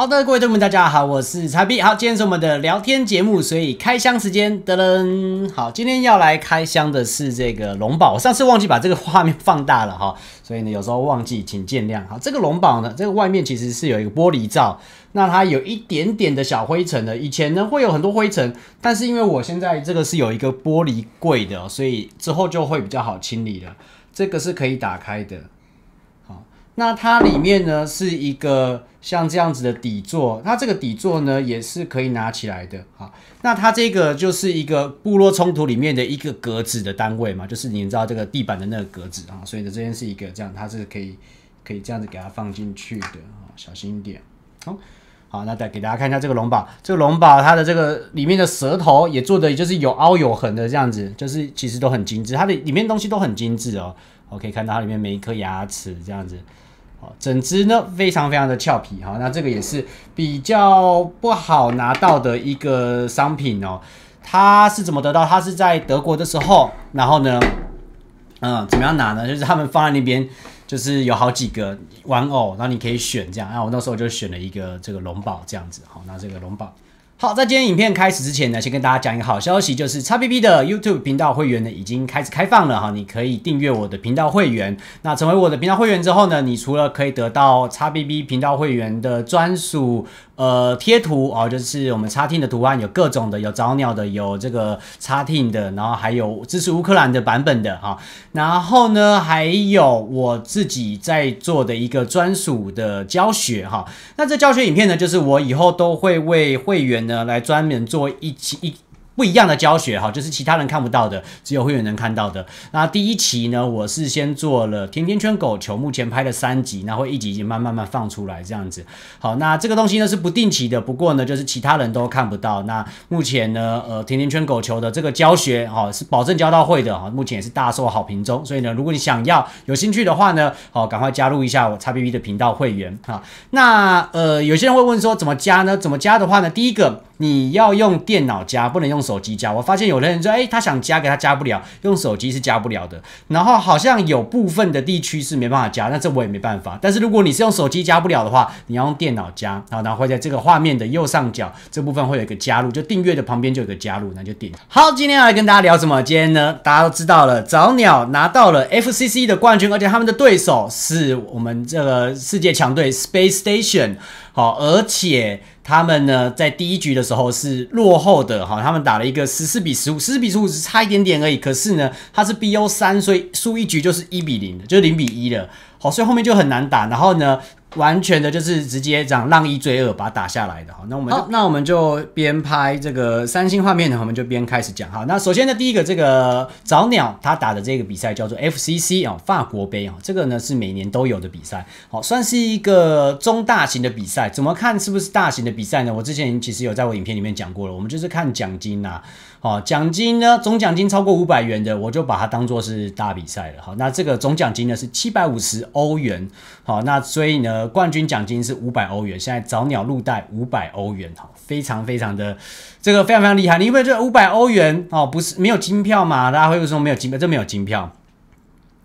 好的，各位观众，大家好，我是叉比。好，今天是我们的聊天节目，所以开箱时间，噔！好，今天要来开箱的是这个龙宝。我上次忘记把这个画面放大了哈，所以呢，有时候忘记，请见谅。好，这个龙宝呢，这个外面其实是有一个玻璃罩，那它有一点点的小灰尘的。以前呢，会有很多灰尘，但是因为我现在这个是有一个玻璃柜的，所以之后就会比较好清理了。这个是可以打开的。那它里面呢是一个像这样子的底座，它这个底座呢也是可以拿起来的好，那它这个就是一个部落冲突里面的一个格子的单位嘛，就是你知道这个地板的那个格子啊。所以呢，这边是一个这样，它是可以可以这样子给它放进去的啊，小心一点。好，那再给大家看一下这个龙宝，这个龙宝它的这个里面的舌头也做的就是有凹有横的这样子，就是其实都很精致，它的里面东西都很精致哦。我可以看到它里面每一颗牙齿这样子，好，整只呢非常非常的俏皮哈。那这个也是比较不好拿到的一个商品哦。它是怎么得到？它是在德国的时候，然后呢，嗯，怎么样拿呢？就是他们放在那边，就是有好几个玩偶，然后你可以选这样。啊，我那时候就选了一个这个龙宝这样子，好，那这个龙宝。好，在今天影片开始之前呢，先跟大家讲一个好消息，就是叉 B B 的 YouTube 频道会员呢已经开始开放了哈，你可以订阅我的频道会员。那成为我的频道会员之后呢，你除了可以得到叉 B B 频道会员的专属呃贴图哦，就是我们叉听的图案有各种的，有找鸟的，有这个叉听的，然后还有支持乌克兰的版本的哈。然后呢，还有我自己在做的一个专属的教学哈。那这教学影片呢，就是我以后都会为会员。呃，来专门做一期一。不一样的教学，哈，就是其他人看不到的，只有会员能看到的。那第一期呢，我是先做了甜甜圈狗球，目前拍了三集，那后一集一集慢慢慢放出来，这样子。好，那这个东西呢是不定期的，不过呢就是其他人都看不到。那目前呢，呃，甜甜圈狗球的这个教学，哈是保证教到会的，哈，目前也是大受好评中。所以呢，如果你想要有兴趣的话呢，好，赶快加入一下我叉 b b 的频道会员，哈。那呃，有些人会问说怎么加呢？怎么加的话呢，第一个。你要用电脑加，不能用手机加。我发现有的人说，哎，他想加给他加不了，用手机是加不了的。然后好像有部分的地区是没办法加，那这我也没办法。但是如果你是用手机加不了的话，你要用电脑加啊，然后会在这个画面的右上角这部分会有一个加入，就订阅的旁边就有个加入，那就点。好，今天要来跟大家聊什么？今天呢，大家都知道了，早鸟拿到了 FCC 的冠军，而且他们的对手是我们这个世界强队 Space Station。好，而且。他们呢，在第一局的时候是落后的哈，他们打了一个十四比十五，十四比十五只差一点点而已。可是呢，他是 BO 三，所以输一局就是一比零就是零比一了。好，所以后面就很难打。然后呢？完全的，就是直接样让一追二把它打下来的哈。那我们那我们就边拍这个三星画面呢，我们就边开始讲哈。那首先呢，第一个这个早鸟他打的这个比赛叫做 FCC 啊，法国杯啊，这个呢是每年都有的比赛，好，算是一个中大型的比赛。怎么看是不是大型的比赛呢？我之前其实有在我影片里面讲过了，我们就是看奖金呐，好，奖金呢总奖金超过五百元的，我就把它当做是大比赛了好，那这个总奖金呢是七百五十欧元，好，那所以呢。冠军奖金是五百欧元，现在早鸟入袋五百欧元，哈，非常非常的这个非常非常厉害。你有没有觉得五百欧元哦，不是没有金票嘛？大家会不会说没有金票？这没有金票，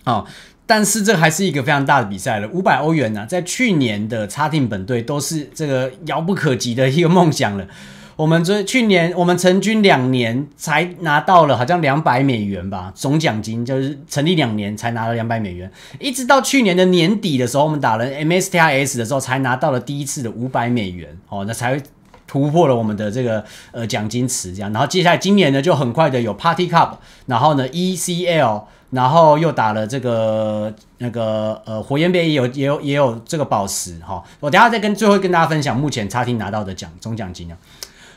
哦，但是这还是一个非常大的比赛了。五百欧元呢，在去年的查定本队都是这个遥不可及的一个梦想了。我们这去年，我们成军两年才拿到了好像两百美元吧，总奖金就是成立两年才拿了两百美元。一直到去年的年底的时候，我们打了 MSTIS 的时候才拿到了第一次的五百美元，哦，那才突破了我们的这个呃奖金池。这样，然后接下来今年呢，就很快的有 Party Cup，然后呢 ECL，然后又打了这个那个呃火焰杯，也有也有也有这个宝石哈。我等下再跟最后跟大家分享目前餐厅拿到的奖总奖金啊。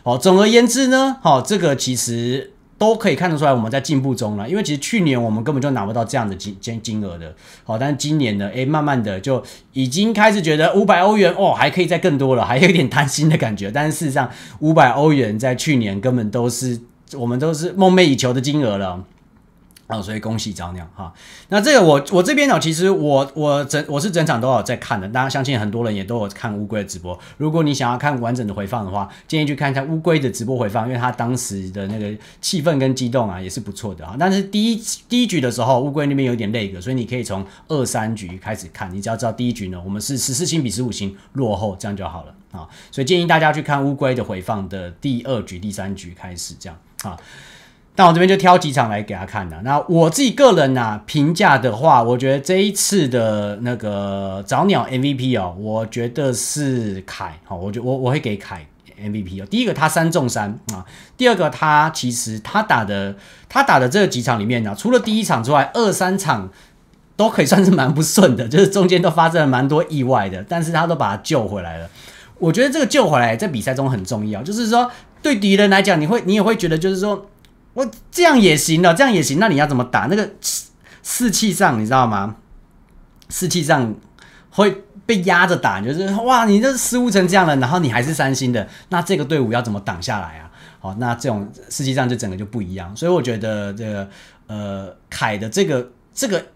好，总而言之呢，好，这个其实都可以看得出来，我们在进步中了。因为其实去年我们根本就拿不到这样的金金金额的，好，但是今年呢，诶，慢慢的就已经开始觉得五百欧元哦，还可以再更多了，还有一点贪心的感觉。但是事实上，五百欧元在去年根本都是我们都是梦寐以求的金额了。哦，所以恭喜张鸟哈！那这个我我这边呢，其实我我整我是整场都有在看的，大家相信很多人也都有看乌龟的直播。如果你想要看完整的回放的话，建议去看一下乌龟的直播回放，因为他当时的那个气氛跟激动啊，也是不错的啊。但是第一第一局的时候，乌龟那边有点累格，所以你可以从二三局开始看。你只要知道第一局呢，我们是十四星比十五星落后，这样就好了啊。所以建议大家去看乌龟的回放的第二局、第三局开始这样啊。那我这边就挑几场来给他看的。那我自己个人呢，评价的话，我觉得这一次的那个早鸟 MVP 哦，我觉得是凯。好，我觉我我会给凯 MVP。第一个，他三中三啊；第二个，他其实他打的他打的这几场里面呢，除了第一场之外，二三场都可以算是蛮不顺的，就是中间都发生了蛮多意外的，但是他都把他救回来了。我觉得这个救回来在比赛中很重要，就是说对敌人来讲，你会你也会觉得就是说。我这样也行的，这样也行。那你要怎么打？那个士气上，你知道吗？士气上会被压着打，就是哇，你这失误成这样了，然后你还是三星的，那这个队伍要怎么挡下来啊？好，那这种士气上就整个就不一样。所以我觉得这个呃，凯的这个这个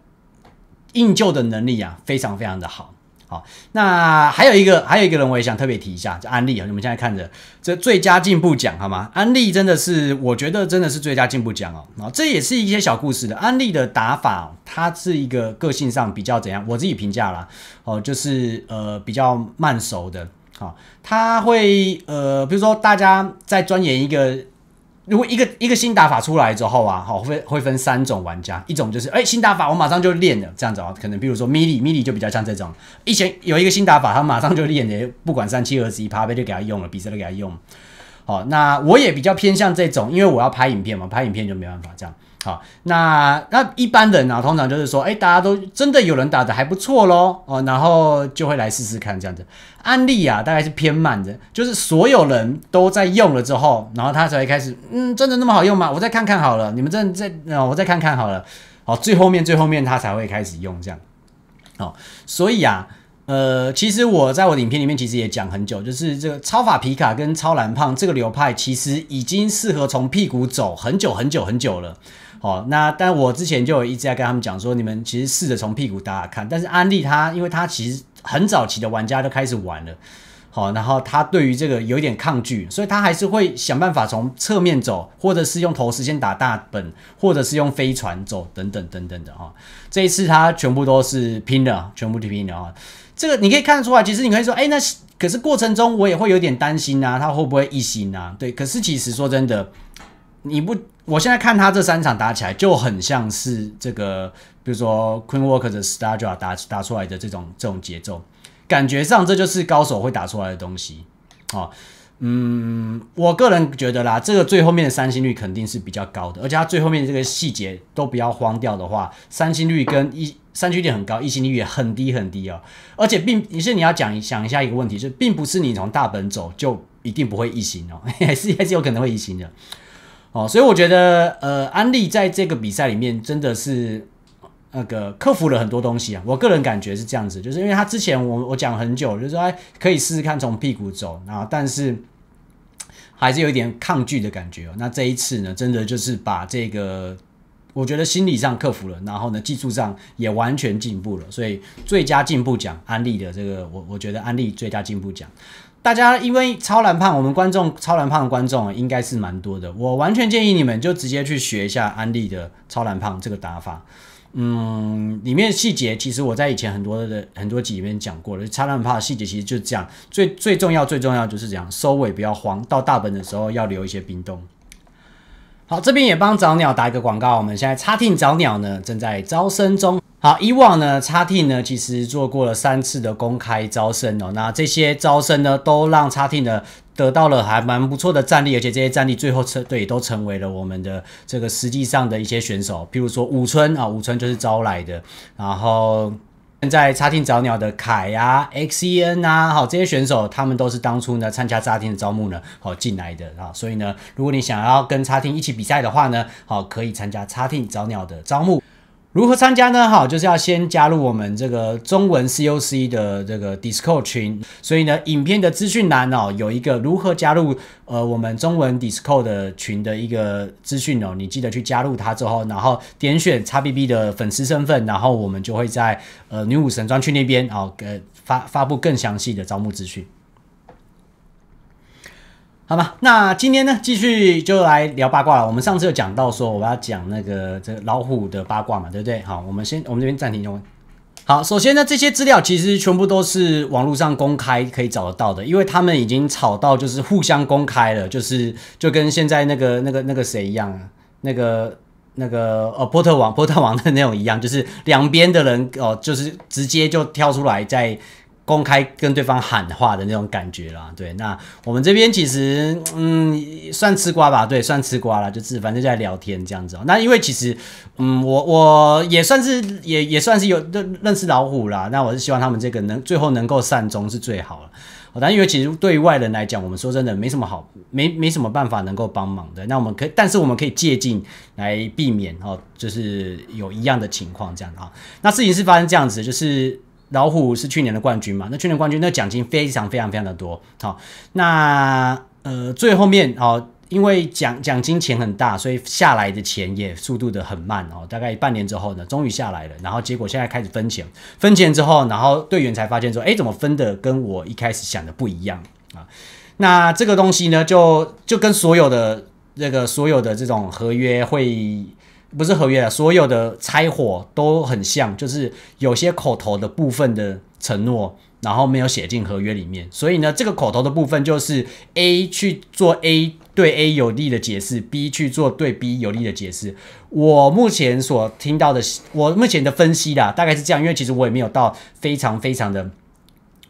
应救的能力啊，非常非常的好。好，那还有一个还有一个人，我也想特别提一下，就安利啊。你们现在看着这最佳进步奖，好吗？安利真的是，我觉得真的是最佳进步奖哦。那这也是一些小故事的安利的打法，它是一个个性上比较怎样？我自己评价啦，哦，就是呃比较慢熟的。好，他会呃，比如说大家在钻研一个。如果一个一个新打法出来之后啊，好会会分三种玩家，一种就是哎新打法我马上就练了这样子啊，可能比如说米 i 米 i 就比较像这种，以前有一个新打法他马上就练的，不管三七二十一趴啪就给他用了，比赛都给他用。好，那我也比较偏向这种，因为我要拍影片嘛，拍影片就没办法这样。好，那那一般人啊，通常就是说，哎，大家都真的有人打得还不错咯，哦，然后就会来试试看这样子。案例啊，大概是偏慢的，就是所有人都在用了之后，然后他才会开始，嗯，真的那么好用吗？我再看看好了，你们真的在，我再看看好了。好，最后面最后面他才会开始用这样。哦，所以啊，呃，其实我在我的影片里面其实也讲很久，就是这个超法皮卡跟超蓝胖这个流派，其实已经适合从屁股走很久很久很久了。好，那但我之前就有一直在跟他们讲说，你们其实试着从屁股打打看，但是安利他，因为他其实很早期的玩家都开始玩了，好，然后他对于这个有一点抗拒，所以他还是会想办法从侧面走，或者是用投石先打大本，或者是用飞船走，等等等等的哈，这一次他全部都是拼的，全部都拼的啊。这个你可以看得出来，其实你可以说，哎，那可是过程中我也会有点担心啊，他会不会一心啊？对，可是其实说真的。你不，我现在看他这三场打起来就很像是这个，比如说 Queen Walker 的 Starja 打打出来的这种这种节奏，感觉上这就是高手会打出来的东西哦。嗯，我个人觉得啦，这个最后面的三星率肯定是比较高的，而且他最后面这个细节都不要荒掉的话，三星率跟一三星率很高，一星率也很低很低哦。而且并也是你要讲想一下一个问题，就并不是你从大本走就一定不会一星哦，还是还是有可能会一星的。哦，所以我觉得，呃，安利在这个比赛里面真的是那个克服了很多东西啊。我个人感觉是这样子，就是因为他之前我我讲很久，就是说哎，可以试试看从屁股走啊，但是还是有一点抗拒的感觉。那这一次呢，真的就是把这个我觉得心理上克服了，然后呢，技术上也完全进步了，所以最佳进步奖，安利的这个，我我觉得安利最佳进步奖。大家因为超蓝胖，我们观众超蓝胖的观众应该是蛮多的。我完全建议你们就直接去学一下安利的超蓝胖这个打法。嗯，里面细节其实我在以前很多的很多集里面讲过了。超蓝胖的细节其实就是这样，最最重要最重要就是这样，收尾不要慌，到大本的时候要留一些冰冻。好，这边也帮早鸟打一个广告，我们现在插听早鸟呢正在招生中。好，以往呢，x T 呢，其实做过了三次的公开招生哦。那这些招生呢，都让 x T 呢得到了还蛮不错的战力，而且这些战力最后成对都成为了我们的这个实际上的一些选手，比如说武村啊，武村就是招来的。然后现在叉 T 找鸟的凯呀、X E N 啊，好这些选手，他们都是当初呢参加 X T 的招募呢，好进来的啊。所以呢，如果你想要跟 X T 一起比赛的话呢，好可以参加 X T 找鸟的招募。如何参加呢？哈，就是要先加入我们这个中文 COC 的这个 Discord 群。所以呢，影片的资讯栏哦，有一个如何加入呃我们中文 Discord 的群的一个资讯哦，你记得去加入它之后，然后点选叉 BB 的粉丝身份，然后我们就会在呃女武神专区那边哦，呃发发布更详细的招募资讯。好吧，那今天呢，继续就来聊八卦了。我们上次有讲到说，我要讲那个这个老虎的八卦嘛，对不对？好，我们先我们这边暂停下。好，首先呢，这些资料其实全部都是网络上公开可以找得到的，因为他们已经吵到就是互相公开了，就是就跟现在那个那个那个谁一样，那个那个哦，波特网波特网的那种一样，就是两边的人哦，就是直接就跳出来在。公开跟对方喊话的那种感觉啦，对，那我们这边其实，嗯，算吃瓜吧，对，算吃瓜了，就是反正在聊天这样子哦。那因为其实，嗯，我我也算是也也算是有认识老虎啦，那我是希望他们这个能最后能够善终是最好了。但因为其实对于外人来讲，我们说真的没什么好，没没什么办法能够帮忙的。那我们可，但是我们可以借镜来避免哦，就是有一样的情况这样啊。那事情是发生这样子，就是。老虎是去年的冠军嘛？那去年冠军那奖金非常非常非常的多。好，那呃最后面哦，因为奖奖金钱很大，所以下来的钱也速度的很慢哦。大概半年之后呢，终于下来了。然后结果现在开始分钱，分钱之后，然后队员才发现说，哎，怎么分的跟我一开始想的不一样啊？那这个东西呢，就就跟所有的那个所有的这种合约会。不是合约了，所有的拆伙都很像，就是有些口头的部分的承诺，然后没有写进合约里面。所以呢，这个口头的部分就是 A 去做 A 对 A 有利的解释，B 去做对 B 有利的解释。我目前所听到的，我目前的分析啦，大概是这样。因为其实我也没有到非常非常的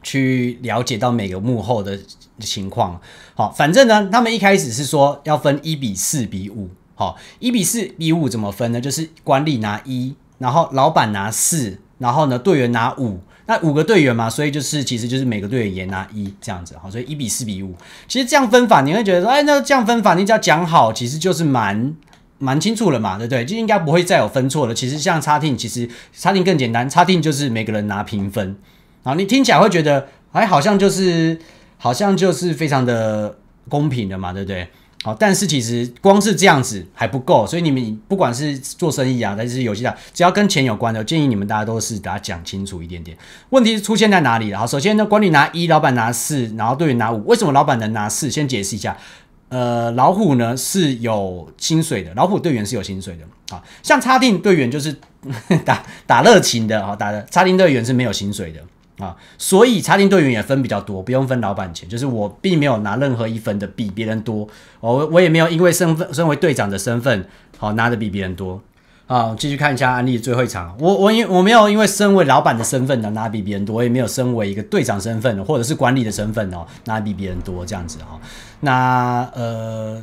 去了解到每个幕后的情况。好，反正呢，他们一开始是说要分一比四比五。好，一比四比五怎么分呢？就是管理拿一，然后老板拿四，然后呢，队员拿五。那五个队员嘛，所以就是其实就是每个队员也拿一这样子。好，所以一比四比五，其实这样分法你会觉得说，哎，那这样分法你只要讲好，其实就是蛮蛮清楚了嘛，对不对？就应该不会再有分错了。其实像差听，其实差听更简单，差听就是每个人拿平分。后你听起来会觉得，哎，好像就是好像就是非常的公平的嘛，对不对？好，但是其实光是这样子还不够，所以你们不管是做生意啊，还是游戏啊，只要跟钱有关的，建议你们大家都是给他讲清楚一点点。问题出现在哪里？好，首先呢，管理拿一，老板拿四，然后队员拿五。为什么老板能拿四？先解释一下，呃，老虎呢是有薪水的，老虎队员是有薪水的。好，像插钉队员就是 打打热情的，好打的插钉队员是没有薪水的。啊，所以茶定队员也分比较多，不用分老板钱，就是我并没有拿任何一分的比别人多哦，我也没有因为身份，身为队长的身份，好拿的比别人多啊。继续看一下安利最后一场，我我因我没有因为身为老板的身份拿拿比别人多，我也没有身为一个队长身份或者是管理的身份哦拿比别人多这样子哈。那呃，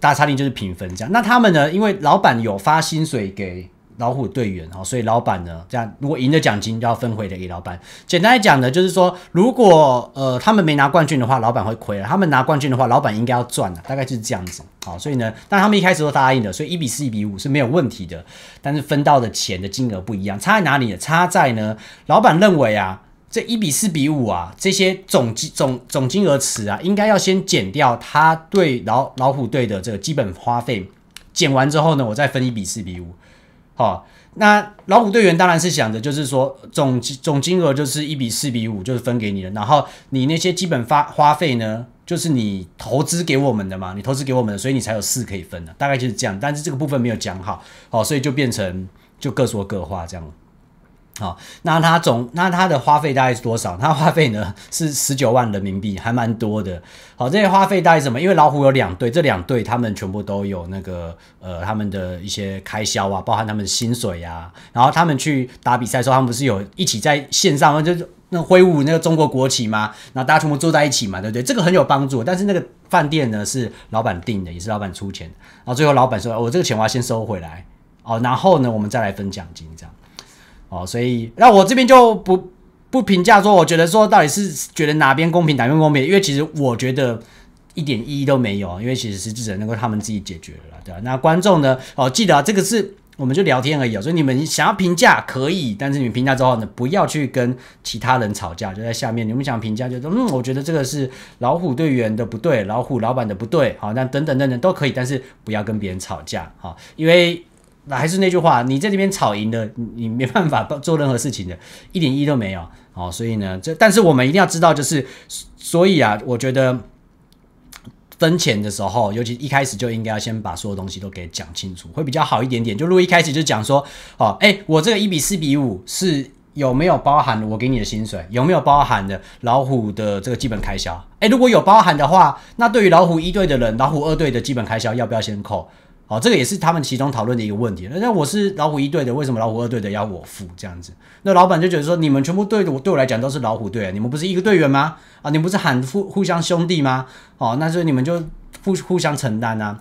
大差定就是平分这样。那他们呢，因为老板有发薪水给。老虎队员哦，所以老板呢，这样如果赢的奖金就要分回来给老板。简单来讲呢，就是说，如果呃他们没拿冠军的话，老板会亏了；他们拿冠军的话，老板应该要赚了。大概就是这样子好，所以呢，但他们一开始都答应了，所以一比四、一比五是没有问题的。但是分到的钱的金额不一样，差在哪里呢？差在呢，老板认为啊，这一比四比五啊，这些总金总总金额池啊，应该要先减掉他对老老虎队的这个基本花费，减完之后呢，我再分一比四比五。好，那老虎队员当然是想着，就是说总总金额就是一比四比五，就是分给你的。然后你那些基本发花费呢，就是你投资给我们的嘛，你投资给我们的，所以你才有四可以分的，大概就是这样。但是这个部分没有讲好，好，所以就变成就各说各话这样哦，那他总那他的花费大概是多少？他花费呢是十九万人民币，还蛮多的。好，这些花费大概什么？因为老虎有两队，这两队他们全部都有那个呃，他们的一些开销啊，包含他们的薪水呀。然后他们去打比赛的时候，他们不是有一起在线上就是那挥舞那个中国国旗吗？那大家全部坐在一起嘛，对不对？这个很有帮助。但是那个饭店呢是老板订的，也是老板出钱。然后最后老板说：“我这个钱我要先收回来。”哦，然后呢，我们再来分奖金这样。哦，所以那我这边就不不评价说，我觉得说到底是觉得哪边公平，哪边公平？因为其实我觉得一点意义都没有因为其实是只能够他们自己解决了，对吧？那观众呢？哦，记得啊，这个是我们就聊天而已，所以你们想要评价可以，但是你们评价之后呢，不要去跟其他人吵架，就在下面你们想评价就说嗯，我觉得这个是老虎队员的不对，老虎老板的不对，好，那等等等等都可以，但是不要跟别人吵架，好，因为。那还是那句话，你在这边炒赢的，你没办法 做任何事情的，一点意义都没有。哦，所以呢，这但是我们一定要知道，就是所以啊，我觉得分钱的时候，尤其一开始就应该要先把所有东西都给讲清楚，会比较好一点点。就如果一开始就讲说，哦，哎，我这个一比四比五是有没有包含我给你的薪水，有没有包含的老虎的这个基本开销？哎，如果有包含的话，那对于老虎一队的人，老虎二队的基本开销要不要先扣？哦，这个也是他们其中讨论的一个问题。那我是老虎一队的，为什么老虎二队的要我付这样子？那老板就觉得说，你们全部队我对我来讲都是老虎队，你们不是一个队员吗？啊，你们不是喊互互相兄弟吗？哦，那所以你们就互互相承担呐。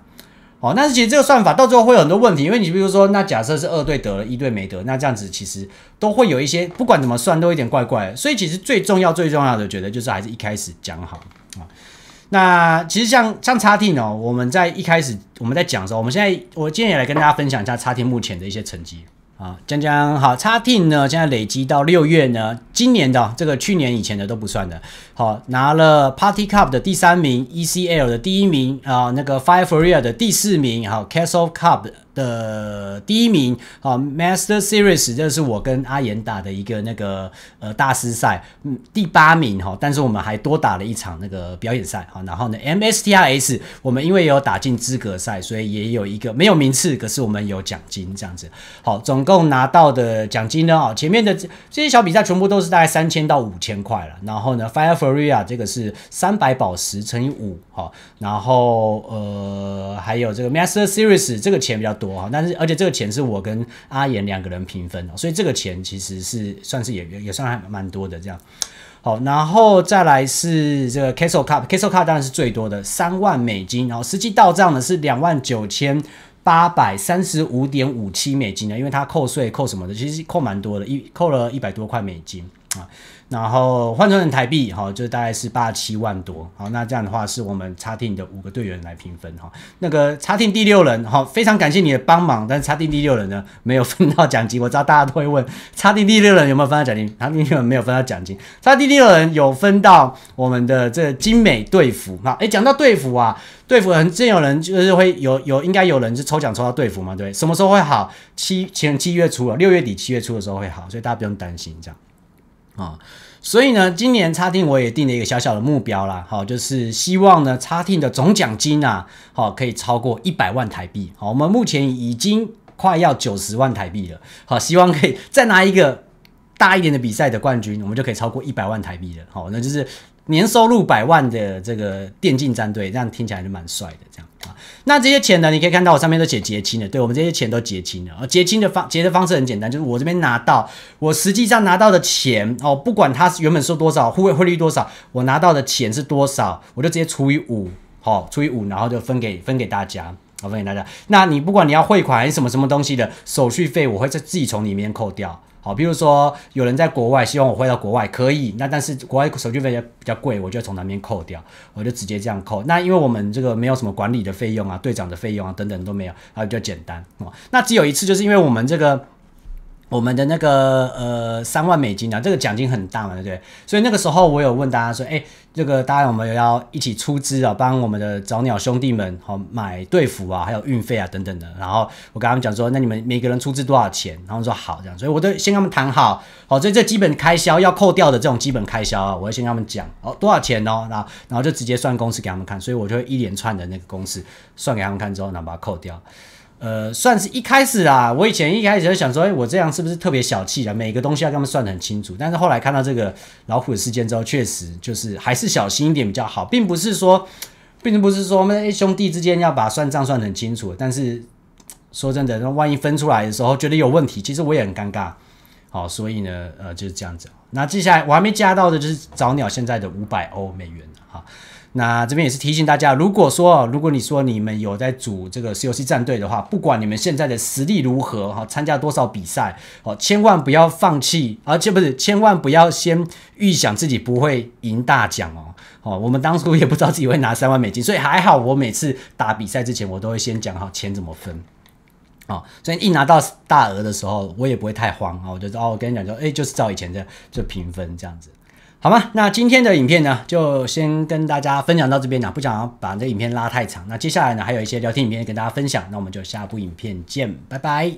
哦，但是其实这个算法到最后会有很多问题，因为你比如说，那假设是二队得了一队没得，那这样子其实都会有一些不管怎么算都一点怪怪。所以其实最重要最重要的，觉得就是还是一开始讲好。那其实像像叉 T 哦，我们在一开始我们在讲的时候，我们现在我今天也来跟大家分享一下叉 T 目前的一些成绩啊，将将好叉 T 呢，现在累积到六月呢，今年的这个去年以前的都不算的，好拿了 Party Cup 的第三名，ECL 的第一名啊，那个 f i r e f o r a 的第四名，好 Castle Cup。的第一名，好，Master Series 这是我跟阿言打的一个那个呃大师赛，嗯，第八名哈，但是我们还多打了一场那个表演赛啊，然后呢，M S T R S 我们因为有打进资格赛，所以也有一个没有名次，可是我们有奖金这样子，好，总共拿到的奖金呢，哦，前面的这些小比赛全部都是大概三千到五千块了，然后呢，Fire Faria 这个是三百宝石乘以五哈，然后呃还有这个 Master Series 这个钱比较。多哈，但是而且这个钱是我跟阿言两个人平分哦，所以这个钱其实是算是也也算还蛮多的这样。好，然后再来是这个 Castle Cup，Castle Cup 当然是最多的，三万美金哦，实际到账呢是两万九千八百三十五点五七美金呢，因为它扣税扣什么的，其实扣蛮多的，一扣了一百多块美金啊。然后换算成台币，哈，就大概是八七万多。好，那这样的话是我们插厅的五个队员来平分，哈。那个插厅第六人，哈，非常感谢你的帮忙。但是插厅第六人呢，没有分到奖金。我知道大家都会问，插厅第六人有没有分到奖金？插厅第六人没有分到奖金。插厅第六人有分到我们的这精美队服。哈，诶讲到队服啊，队服很真有人就是会有有应该有人是抽奖抽到队服嘛？对，什么时候会好？七前七月初啊，六月底七月初的时候会好，所以大家不用担心这样。啊，所以呢，今年差定我也定了一个小小的目标啦，好，就是希望呢，差定的总奖金啊，好，可以超过一百万台币，好，我们目前已经快要九十万台币了，好，希望可以再拿一个大一点的比赛的冠军，我们就可以超过一百万台币了，好，那就是。年收入百万的这个电竞战队，这样听起来就蛮帅的，这样啊。那这些钱呢，你可以看到我上面都写结清了，对我们这些钱都结清了。而结清的方结的方式很简单，就是我这边拿到我实际上拿到的钱哦，不管它原本收多少，互汇率多少，我拿到的钱是多少，我就直接除以五，好，除以五，然后就分给分给大家，分给大家。那你不管你要汇款还是什么什么东西的手续费，我会在自己从里面扣掉。好，比如说有人在国外，希望我汇到国外可以，那但是国外手续费比较贵，我就从那边扣掉，我就直接这样扣。那因为我们这个没有什么管理的费用啊，队长的费用啊等等都没有，啊比较简单哦。那只有一次，就是因为我们这个。我们的那个呃三万美金啊，这个奖金很大嘛，对不对？所以那个时候我有问大家说，哎，这个大家我们要一起出资啊，帮我们的找鸟兄弟们好买队服啊，还有运费啊等等的。然后我跟他们讲说，那你们每个人出资多少钱？然后说好这样，所以我都先跟他们谈好。好，以这基本开销要扣掉的这种基本开销啊，我会先跟他们讲，哦多少钱哦，然后然后就直接算公式给他们看，所以我就会一连串的那个公式算给他们看之后，然后把它扣掉。呃，算是一开始啊，我以前一开始就想说，哎，我这样是不是特别小气啊？每个东西要跟他们算的很清楚。但是后来看到这个老虎的事件之后，确实就是还是小心一点比较好，并不是说，并不是说我们兄弟之间要把算账算的很清楚。但是说真的，那万一分出来的时候，觉得有问题，其实我也很尴尬。好，所以呢，呃，就是这样子。那接下来我还没加到的，就是早鸟现在的五百欧美元，哈。那这边也是提醒大家，如果说如果你说你们有在组这个 COC 战队的话，不管你们现在的实力如何哈，参加多少比赛哦，千万不要放弃，而且不是千万不要先预想自己不会赢大奖哦。哦，我们当初也不知道自己会拿 三万美金，所以还好我每次打比赛之前，我都会先讲好钱怎么分哦，所以一拿到大额的时候，我也不会太慌啊。我就哦，我跟你讲说，哎，就是照以前这样就平分这样子。好吗？那今天的影片呢，就先跟大家分享到这边了，不想要把这影片拉太长。那接下来呢，还有一些聊天影片跟大家分享，那我们就下部影片见，拜拜。